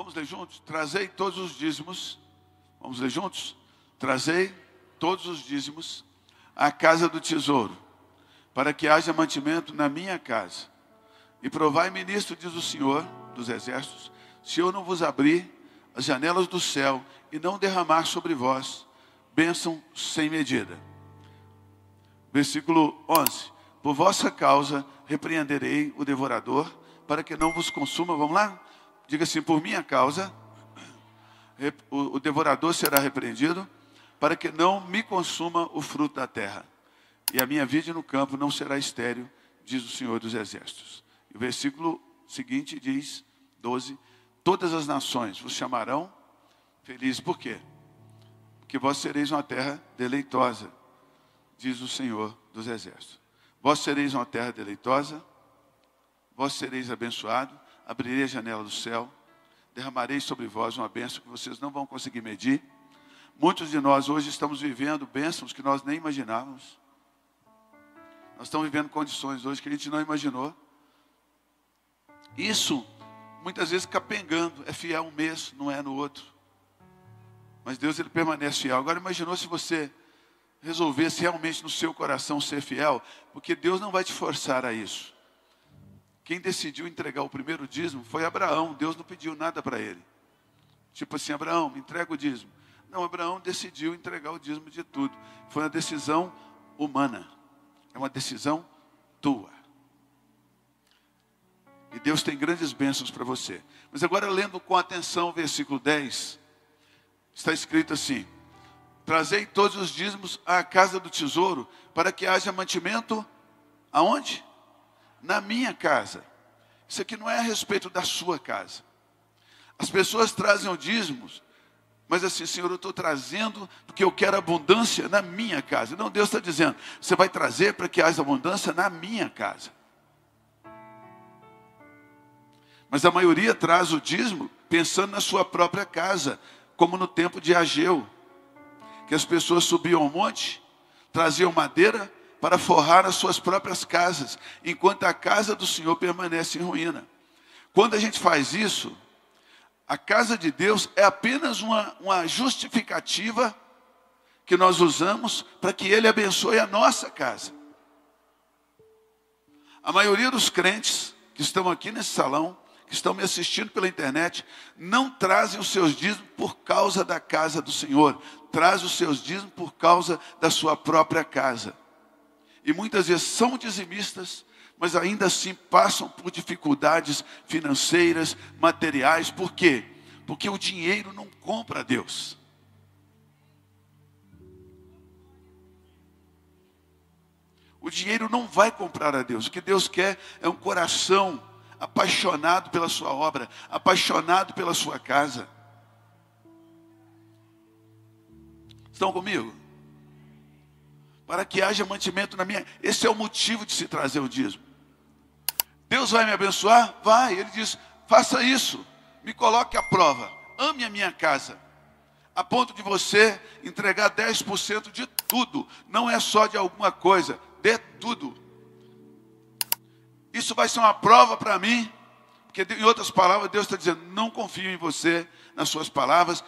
Vamos ler juntos? Trazei todos os dízimos. Vamos ler juntos? Trazei todos os dízimos à casa do tesouro, para que haja mantimento na minha casa. E provai, ministro, diz o Senhor dos exércitos, se eu não vos abrir as janelas do céu e não derramar sobre vós bênção sem medida. Versículo 11: Por vossa causa repreenderei o devorador, para que não vos consuma. Vamos lá? Diga assim: por minha causa, o devorador será repreendido, para que não me consuma o fruto da terra. E a minha vida no campo não será estéril, diz o Senhor dos Exércitos. E o versículo seguinte diz, 12: Todas as nações vos chamarão felizes, por quê? Porque vós sereis uma terra deleitosa, diz o Senhor dos Exércitos. Vós sereis uma terra deleitosa, vós sereis abençoado, abrirei a janela do céu, derramarei sobre vós uma bênção que vocês não vão conseguir medir. Muitos de nós hoje estamos vivendo bênçãos que nós nem imaginávamos. Nós estamos vivendo condições hoje que a gente não imaginou. Isso, muitas vezes, capengando. É fiel um mês, não é no outro. Mas Deus, Ele permanece fiel. Agora, imaginou se você resolvesse realmente no seu coração ser fiel, porque Deus não vai te forçar a isso. Quem decidiu entregar o primeiro dízimo foi Abraão. Deus não pediu nada para ele. Tipo assim, Abraão, me entrega o dízimo. Não, Abraão decidiu entregar o dízimo de tudo. Foi uma decisão humana. É uma decisão tua. E Deus tem grandes bênçãos para você. Mas agora, lendo com atenção o versículo 10, está escrito assim: Trazei todos os dízimos à casa do tesouro, para que haja mantimento aonde? na minha casa. Isso aqui não é a respeito da sua casa. As pessoas trazem o dízimos, mas assim, Senhor, eu estou trazendo porque eu quero abundância na minha casa. Não, Deus está dizendo, você vai trazer para que haja abundância na minha casa. Mas a maioria traz o dízimo pensando na sua própria casa, como no tempo de Ageu, que as pessoas subiam um monte, traziam madeira, para forrar as suas próprias casas, enquanto a casa do Senhor permanece em ruína. Quando a gente faz isso, a casa de Deus é apenas uma, uma justificativa que nós usamos para que Ele abençoe a nossa casa. A maioria dos crentes que estão aqui nesse salão, que estão me assistindo pela internet, não trazem os seus dízimos por causa da casa do Senhor, traz os seus dízimos por causa da sua própria casa e muitas vezes são dizimistas, mas ainda assim passam por dificuldades financeiras, materiais. Por quê? Porque o dinheiro não compra Deus. O dinheiro não vai comprar a Deus. O que Deus quer é um coração apaixonado pela sua obra, apaixonado pela sua casa. Estão comigo? para que haja mantimento na minha. Esse é o motivo de se trazer o dízimo. Deus vai me abençoar? Vai. Ele diz: faça isso, me coloque à prova, ame a minha casa, a ponto de você entregar 10% de tudo, não é só de alguma coisa, de tudo. Isso vai ser uma prova para mim, porque em outras palavras, Deus está dizendo: não confio em você, nas suas palavras,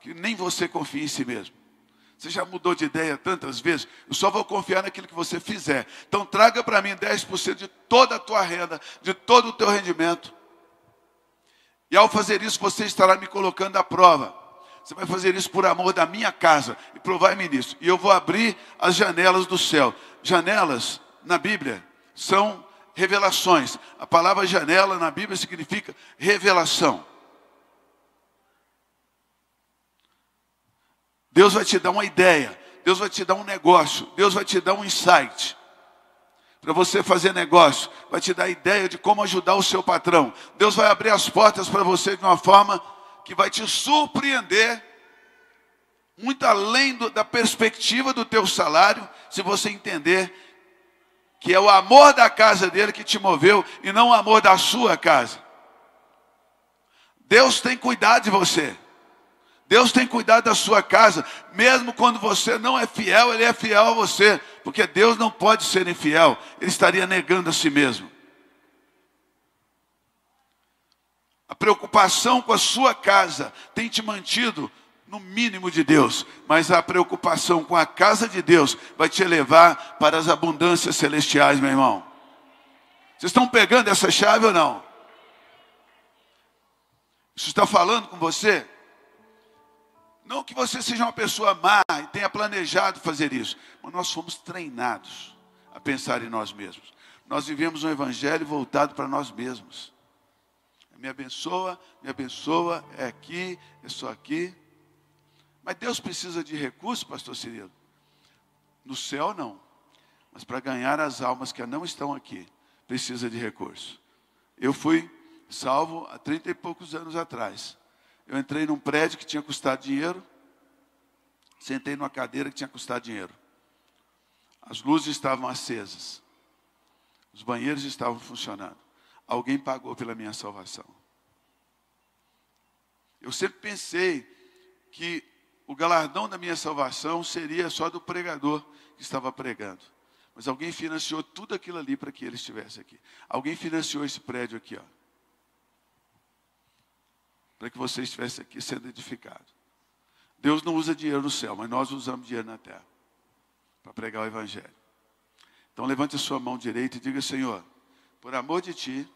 que nem você confia em si mesmo. Você já mudou de ideia tantas vezes? Eu só vou confiar naquilo que você fizer. Então traga para mim 10% de toda a tua renda, de todo o teu rendimento. E ao fazer isso, você estará me colocando à prova. Você vai fazer isso por amor da minha casa e provar-me nisso. E eu vou abrir as janelas do céu. Janelas na Bíblia são revelações. A palavra janela na Bíblia significa revelação. Deus vai te dar uma ideia, Deus vai te dar um negócio, Deus vai te dar um insight. Para você fazer negócio, vai te dar ideia de como ajudar o seu patrão. Deus vai abrir as portas para você de uma forma que vai te surpreender muito além do, da perspectiva do teu salário, se você entender que é o amor da casa dele que te moveu e não o amor da sua casa. Deus tem cuidado de você. Deus tem cuidado da sua casa, mesmo quando você não é fiel, Ele é fiel a você, porque Deus não pode ser infiel, Ele estaria negando a si mesmo. A preocupação com a sua casa tem te mantido no mínimo de Deus, mas a preocupação com a casa de Deus vai te levar para as abundâncias celestiais, meu irmão. Vocês estão pegando essa chave ou não? Isso está falando com você? Não que você seja uma pessoa má e tenha planejado fazer isso, mas nós fomos treinados a pensar em nós mesmos. Nós vivemos um evangelho voltado para nós mesmos. Me abençoa, me abençoa, é aqui, é só aqui. Mas Deus precisa de recursos, pastor Cirilo. No céu não. Mas para ganhar as almas que não estão aqui, precisa de recurso. Eu fui salvo há trinta e poucos anos atrás. Eu entrei num prédio que tinha custado dinheiro, sentei numa cadeira que tinha custado dinheiro. As luzes estavam acesas, os banheiros estavam funcionando. Alguém pagou pela minha salvação. Eu sempre pensei que o galardão da minha salvação seria só do pregador que estava pregando. Mas alguém financiou tudo aquilo ali para que ele estivesse aqui. Alguém financiou esse prédio aqui, ó para que você estivesse aqui sendo edificado. Deus não usa dinheiro no céu, mas nós usamos dinheiro na terra para pregar o Evangelho. Então levante a sua mão direita e diga: Senhor, por amor de Ti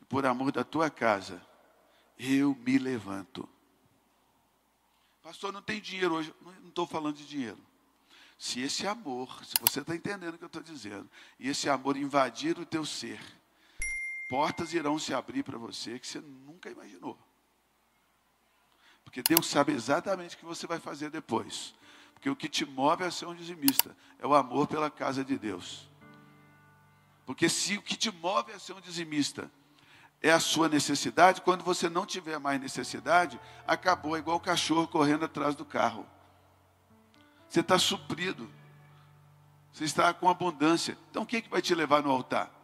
e por amor da Tua casa, eu me levanto. Pastor, não tem dinheiro hoje. Não estou falando de dinheiro. Se esse amor, se você está entendendo o que eu estou dizendo, e esse amor invadir o teu ser, portas irão se abrir para você que você nunca imaginou. Porque Deus sabe exatamente o que você vai fazer depois. Porque o que te move a é ser um dizimista é o amor pela casa de Deus. Porque se o que te move a é ser um dizimista é a sua necessidade, quando você não tiver mais necessidade, acabou, é igual o cachorro correndo atrás do carro. Você está suprido. Você está com abundância. Então o que, é que vai te levar no altar?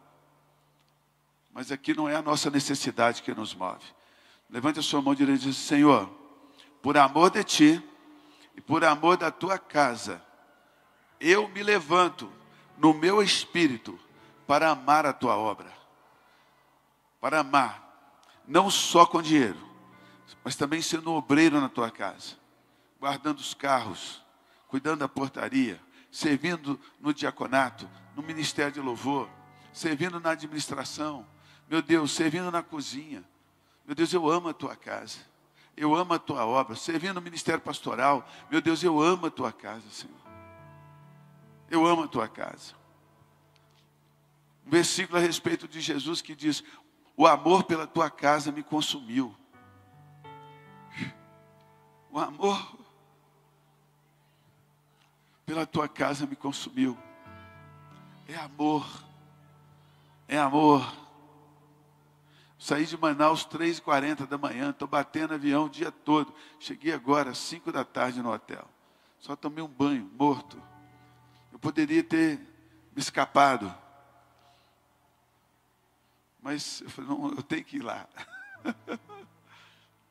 Mas aqui não é a nossa necessidade que nos move. Levante a sua mão direita e diz: Senhor, por amor de ti e por amor da tua casa, eu me levanto no meu espírito para amar a tua obra. Para amar, não só com dinheiro, mas também sendo um obreiro na tua casa, guardando os carros, cuidando da portaria, servindo no diaconato, no ministério de louvor, servindo na administração meu Deus, servindo na cozinha. Meu Deus, eu amo a tua casa. Eu amo a tua obra. Servindo no ministério pastoral. Meu Deus, eu amo a tua casa, Senhor. Eu amo a tua casa. Um versículo a respeito de Jesus que diz: O amor pela tua casa me consumiu. O amor pela tua casa me consumiu. É amor. É amor. Saí de Manaus 3h40 da manhã, estou batendo avião o dia todo. Cheguei agora, 5 da tarde no hotel. Só tomei um banho, morto. Eu poderia ter me escapado. Mas eu falei, não, eu tenho que ir lá.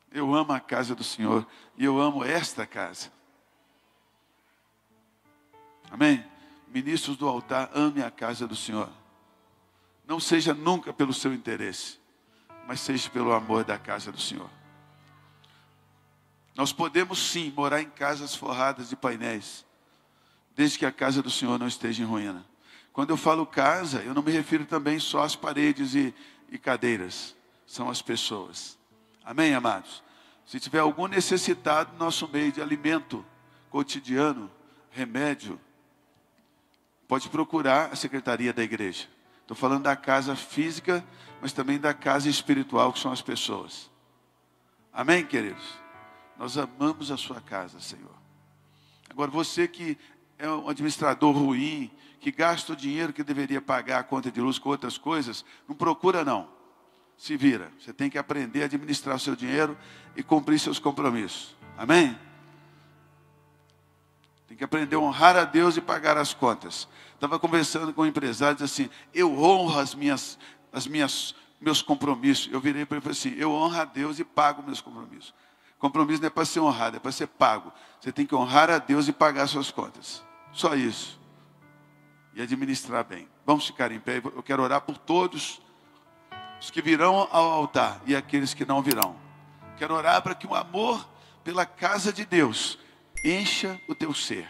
Eu amo a casa do Senhor e eu amo esta casa. Amém? Ministros do altar, ame a casa do Senhor. Não seja nunca pelo seu interesse mas seja pelo amor da casa do Senhor. Nós podemos sim morar em casas forradas de painéis, desde que a casa do Senhor não esteja em ruína. Quando eu falo casa, eu não me refiro também só às paredes e, e cadeiras, são as pessoas. Amém, amados? Se tiver algum necessitado no nosso meio de alimento cotidiano, remédio, pode procurar a secretaria da igreja. Estou falando da casa física, mas também da casa espiritual, que são as pessoas. Amém, queridos? Nós amamos a sua casa, Senhor. Agora, você que é um administrador ruim, que gasta o dinheiro que deveria pagar a conta de luz com outras coisas, não procura, não. Se vira. Você tem que aprender a administrar o seu dinheiro e cumprir seus compromissos. Amém? Tem que aprender a honrar a Deus e pagar as contas. Estava conversando com um empresário, disse assim, eu honro as minhas, as minhas, meus compromissos. Eu virei para ele e falei assim, eu honro a Deus e pago meus compromissos. Compromisso não é para ser honrado, é para ser pago. Você tem que honrar a Deus e pagar suas contas. Só isso. E administrar bem. Vamos ficar em pé. Eu quero orar por todos os que virão ao altar e aqueles que não virão. Quero orar para que o amor pela casa de Deus encha o teu ser.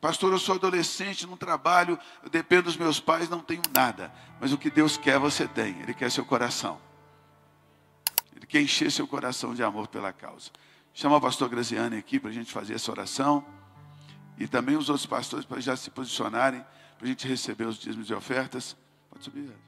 Pastor, eu sou adolescente, não trabalho, eu dependo dos meus pais, não tenho nada. Mas o que Deus quer, você tem. Ele quer seu coração. Ele quer encher seu coração de amor pela causa. Chama o pastor Graziane aqui para a gente fazer essa oração. E também os outros pastores para já se posicionarem, para a gente receber os dízimos e ofertas. Pode subir.